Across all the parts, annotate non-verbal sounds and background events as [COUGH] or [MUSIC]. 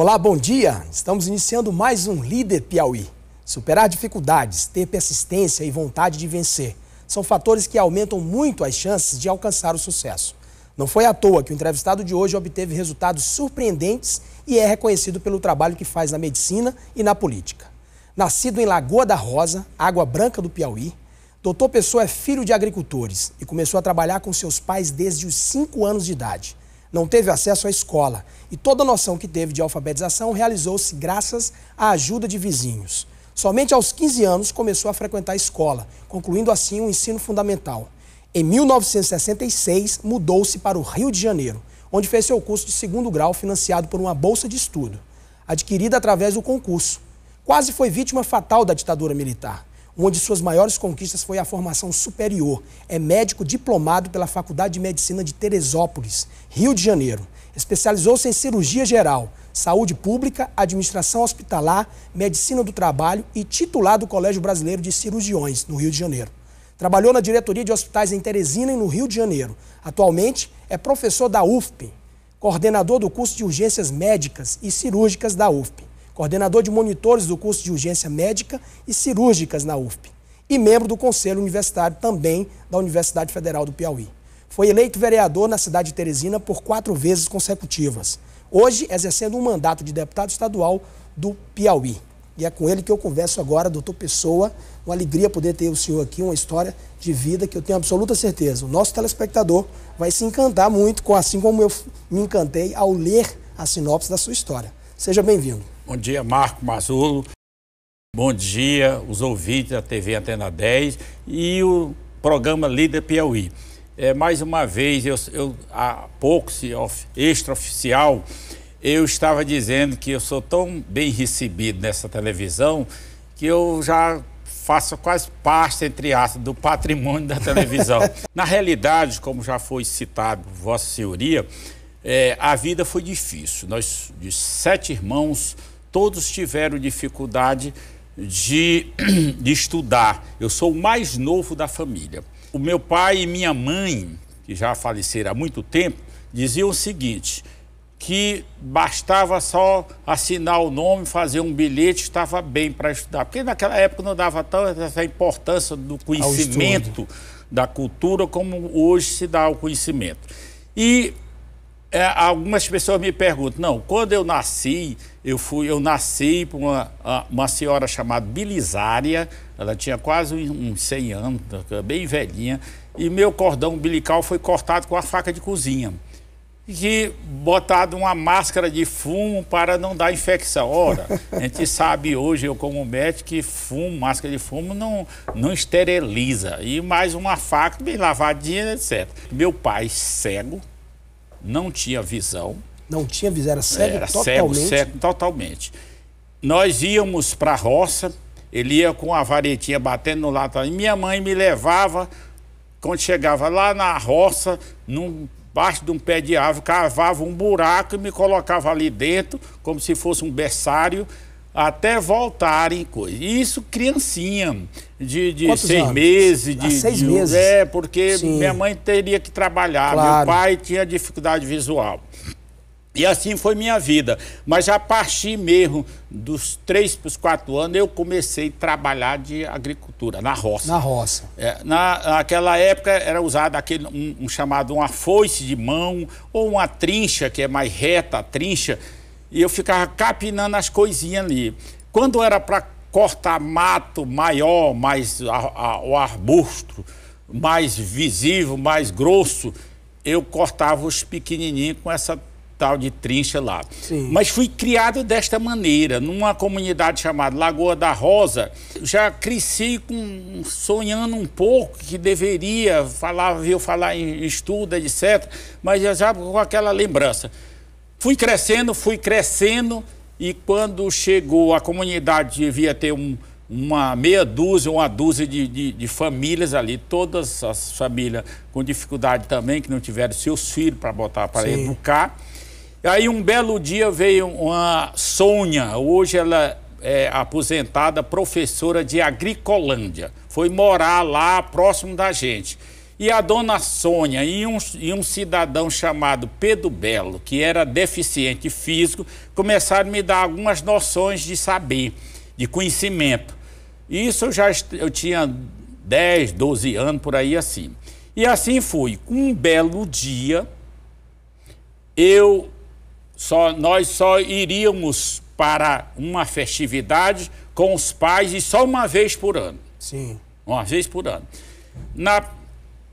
Olá, bom dia! Estamos iniciando mais um Líder Piauí. Superar dificuldades, ter persistência e vontade de vencer são fatores que aumentam muito as chances de alcançar o sucesso. Não foi à toa que o entrevistado de hoje obteve resultados surpreendentes e é reconhecido pelo trabalho que faz na medicina e na política. Nascido em Lagoa da Rosa, Água Branca do Piauí, Doutor Pessoa é filho de agricultores e começou a trabalhar com seus pais desde os 5 anos de idade não teve acesso à escola e toda a noção que teve de alfabetização realizou-se graças à ajuda de vizinhos. Somente aos 15 anos começou a frequentar a escola, concluindo assim o um ensino fundamental. Em 1966, mudou-se para o Rio de Janeiro, onde fez seu curso de segundo grau financiado por uma bolsa de estudo, adquirida através do concurso. Quase foi vítima fatal da ditadura militar. Uma de suas maiores conquistas foi a formação superior. É médico diplomado pela Faculdade de Medicina de Teresópolis, Rio de Janeiro. Especializou-se em cirurgia geral, saúde pública, administração hospitalar, medicina do trabalho e titular do Colégio Brasileiro de Cirurgiões, no Rio de Janeiro. Trabalhou na diretoria de hospitais em Teresina e no Rio de Janeiro. Atualmente é professor da UFP, coordenador do curso de urgências médicas e cirúrgicas da UFP coordenador de monitores do curso de urgência médica e cirúrgicas na UFP e membro do Conselho Universitário também da Universidade Federal do Piauí. Foi eleito vereador na cidade de Teresina por quatro vezes consecutivas, hoje exercendo um mandato de deputado estadual do Piauí. E é com ele que eu converso agora, doutor Pessoa. Uma alegria poder ter o senhor aqui, uma história de vida que eu tenho absoluta certeza. O nosso telespectador vai se encantar muito, assim como eu me encantei ao ler a sinopse da sua história. Seja bem-vindo. Bom dia, Marco Mazulo. Bom dia, os ouvintes da TV Antena 10 e o programa Líder Piauí. É, mais uma vez, eu, eu há pouco, se extraoficial, eu estava dizendo que eu sou tão bem recebido nessa televisão que eu já faço quase parte, entre aspas, do patrimônio da televisão. [LAUGHS] Na realidade, como já foi citado, Vossa Senhoria, é, a vida foi difícil. Nós, de sete irmãos, todos tiveram dificuldade de, [CLEARS THROAT] de estudar. Eu sou o mais novo da família. O meu pai e minha mãe, que já faleceram há muito tempo, diziam o seguinte: que bastava só assinar o nome, fazer um bilhete, estava bem para estudar. Porque naquela época não dava tanta importância do conhecimento, da cultura, como hoje se dá ao conhecimento. E é, algumas pessoas me perguntam: não, quando eu nasci, eu fui, eu nasci para uma, uma senhora chamada Bilisária, ela tinha quase uns 100 anos, né, bem velhinha, e meu cordão umbilical foi cortado com a faca de cozinha. E botado uma máscara de fumo para não dar infecção. Ora, a gente [LAUGHS] sabe hoje, eu como médico, que fumo, máscara de fumo não, não esteriliza. E mais uma faca bem lavadinha, etc. Meu pai, cego, não tinha visão, não tinha visão, era cego era totalmente. Cego, cego totalmente. Nós íamos para a roça, ele ia com a varetinha batendo no latão. E minha mãe me levava, quando chegava lá na roça, num baixo de um pé de árvore, cavava um buraco e me colocava ali dentro, como se fosse um berçário, até voltarem coisas. Isso criancinha, de, de seis anos? meses. De, seis de, meses. É, porque Sim. minha mãe teria que trabalhar, claro. meu pai tinha dificuldade visual. E assim foi minha vida. Mas já parti mesmo dos três para os quatro anos, eu comecei a trabalhar de agricultura, na roça. Na roça. É, na, naquela época era usado aquele, um, um, chamado uma foice de mão ou uma trincha, que é mais reta a trincha, e eu ficava capinando as coisinhas ali. Quando era para cortar mato maior, mais a, a, o arbusto, mais visível, mais grosso, eu cortava os pequenininhos com essa tal de Trincha lá. Sim. Mas fui criado desta maneira, numa comunidade chamada Lagoa da Rosa. Já cresci com, sonhando um pouco que deveria, falar, viu falar em estudo, etc. Mas já com aquela lembrança. Fui crescendo, fui crescendo, e quando chegou, a comunidade devia ter um, uma meia dúzia, uma dúzia de, de, de, famílias ali, todas as famílias com dificuldade também, que não tiveram seus filhos para botar, para educar. Aí um belo dia veio uma Sônia, hoje ela é aposentada, professora de Agricolândia. Foi morar lá próximo da gente. E a dona Sônia e um, e um cidadão chamado Pedro Belo, que era deficiente físico, começaram a me dar algumas noções de saber, de conhecimento. Isso eu já eu tinha 10, 12 anos, por aí assim. E assim foi. Um belo dia, eu só, nós só iríamos para uma festividade com os pais e só uma vez por ano. Sim. Uma vez por ano. Na,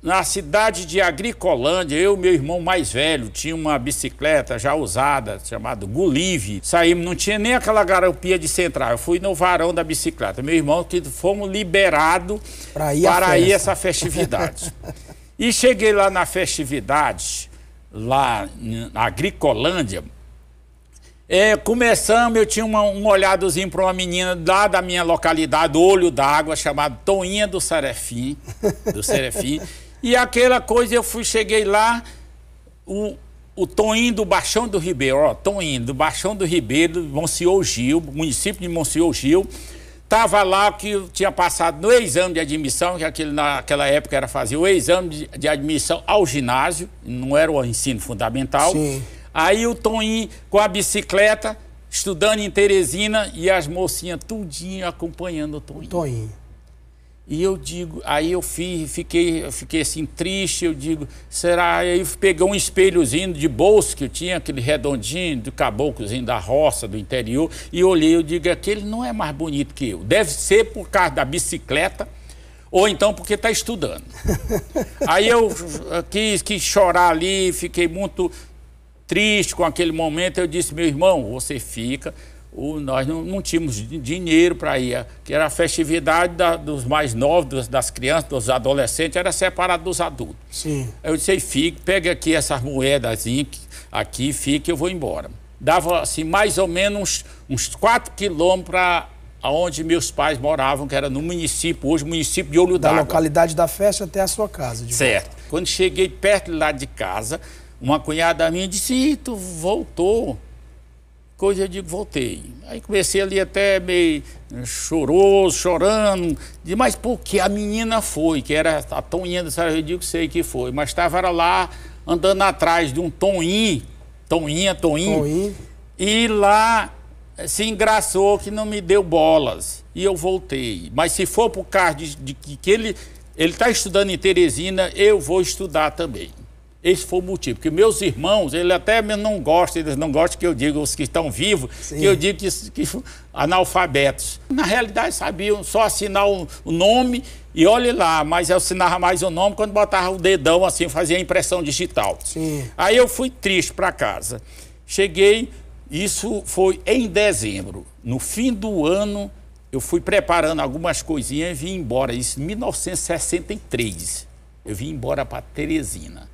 na cidade de Agricolândia, eu e meu irmão mais velho tinha uma bicicleta já usada, chamada Gulive. Saímos, não tinha nem aquela garapia de central. Eu fui no varão da bicicleta. Meu irmão, fomos liberados para ir, para ir essa festividade. [LAUGHS] e cheguei lá na festividade, lá na Agricolândia, é, começamos, eu tinha uma, um olhadozinho para uma menina lá da minha localidade, Olho d'Água, chamada Toinha do Serefim, do Serefim. e aquela coisa, eu fui, cheguei lá, o, o Toinho do Baixão do Ribeiro, ó, Toinho do Baixão do Ribeiro, Monsenhor Gil, município de Monsenhor Gil, estava lá que tinha passado no exame de admissão, que aquele, naquela época era fazer o exame de, de admissão ao ginásio, não era o ensino fundamental. Sim Aí o Toninho com a bicicleta, estudando em Teresina, e as mocinhas tudinho acompanhando o Toninho. Toninho. E eu digo, aí eu fiquei, fiquei assim triste, eu digo, será? Aí eu peguei um espelhozinho de bolso que eu tinha, aquele redondinho, do caboclozinho da roça, do interior, e olhei, eu digo, aquele não é mais bonito que eu. Deve ser por causa da bicicleta, ou então porque está estudando. [LAUGHS] aí eu eh, quis, quis chorar ali, fiquei muito triste com aquele momento, eu disse, meu irmão, você fica. O, nós não, não tínhamos dinheiro para ir, que era a festividade da, dos mais novos, dos, das crianças, dos adolescentes, era separado dos adultos. Sim. Eu disse, fique, pegue aqui essas moedas aqui, fique, eu vou embora. Dava assim, mais ou menos uns, 4 quilômetros para onde meus pais moravam, que era no município, hoje município de Olho Da localidade da festa até a sua casa. certo. Volta. Quando cheguei perto lá de casa, uma cunhada minha disse, Ih, tu voltou. Coisa eu digo, voltei. Aí comecei ali até meio choroso, chorando. de mas por que a menina foi? Que era a Toninha da Sara, eu digo, sei que foi. Mas estava lá andando atrás de um Toninho, Toninha, Toninho. E lá se engraçou que não me deu bolas. E eu voltei. Mas se for por causa de, de que ele ele está estudando em Teresina, eu vou estudar também. Esse foi o motivo. Porque meus irmãos, ele até mesmo não gosta, eles não gostam que eu diga os que estão vivos, Sim. que eu digo que, que, analfabetos. Na realidade, sabiam só assinar o, o nome e olhe lá, mas eu assinava mais o nome quando botava o dedão assim, fazia impressão digital. Sim. Aí eu fui triste para casa. Cheguei, isso foi em dezembro. No fim do ano, eu fui preparando algumas coisinhas e vim embora. Isso em 1963. Eu vim embora para Teresina.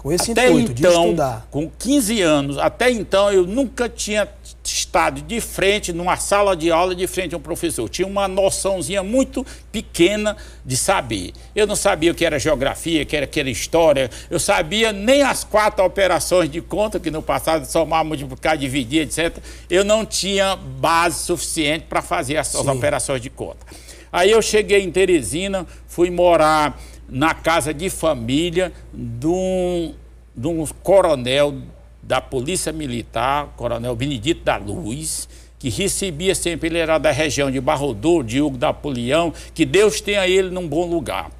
Com esse até intuito então, de estudar. Com 15 anos, até então eu nunca tinha estado de frente, numa sala de aula, de frente a um professor. Eu tinha uma noçãozinha muito pequena de saber. Eu não sabia o que era geografia, o que era, que era história, eu sabia nem as quatro operações de conta, que no passado somar, multiplicar, dividir, etc. Eu não tinha base suficiente para fazer as, as operações de conta. Aí eu cheguei em Teresina, fui morar na casa de família de um, de um coronel da Polícia Militar, coronel Benedito da Luz, que recebia sempre, ele era da região de Barrodor, de Hugo da Apolião, que Deus tenha ele num bom lugar.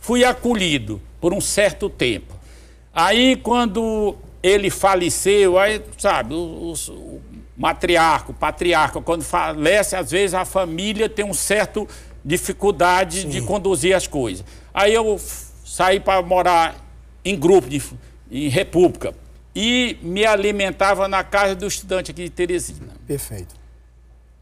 Fui acolhido por um certo tempo. Aí, quando ele faleceu, aí, sabe, o matriarca, o patriarca, quando falece, às vezes a família tem um certo dificuldade Sim. de conduzir as coisas. Aí eu saí para morar em grupo, de, em república, e me alimentava na casa do estudante aqui de Teresina. Perfeito.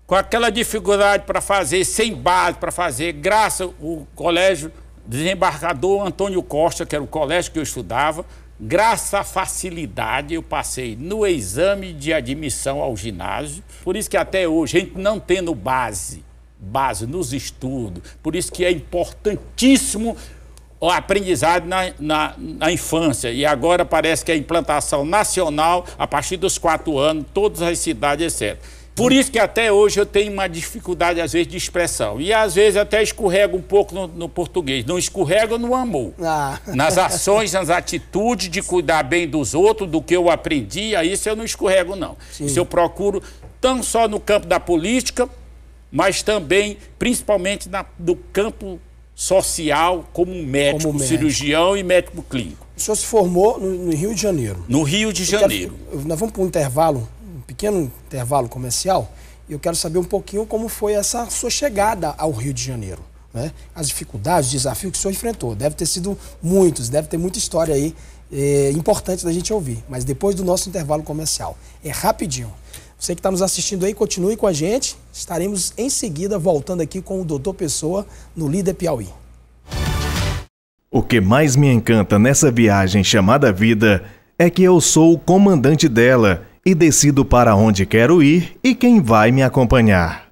Com aquela dificuldade para fazer, sem base para fazer, graças ao colégio desembarcador Antônio Costa, que era o colégio que eu estudava, graças à facilidade eu passei no exame de admissão ao ginásio. Por isso que até hoje, a gente não tendo base, base, nos estudos. Por isso que é importantíssimo o aprendizado na, na, na, infância. E agora parece que a implantação nacional, a partir dos quatro anos, todas as cidades, etc. Por isso que até hoje eu tenho uma dificuldade, às vezes, de expressão. E às vezes até escorrega um pouco no, no português. Não escorrego no amor. Ah. [LAUGHS] Nas ações, nas atitudes de cuidar bem dos outros, do que eu aprendi, a isso eu não escorrego, não. Sim. Isso eu procuro tão só no campo da política, mas também, principalmente, na, do campo social como médico, como médico, cirurgião e médico clínico. O senhor se formou no, no Rio de Janeiro. No Rio de Janeiro. Quero, nós vamos para um intervalo, um pequeno intervalo comercial, e eu quero saber um pouquinho como foi essa sua chegada ao Rio de Janeiro. Né? As dificuldades, os desafios que o senhor enfrentou. Deve ter sido muitos, deve ter muita história aí é, importante da gente ouvir. Mas depois do nosso intervalo comercial. É rapidinho. Você que está nos assistindo aí, continue com a gente. Estaremos em seguida voltando aqui com o Doutor Pessoa no Líder Piauí. O que mais me encanta nessa viagem chamada vida é que eu sou o comandante dela e decido para onde quero ir e quem vai me acompanhar.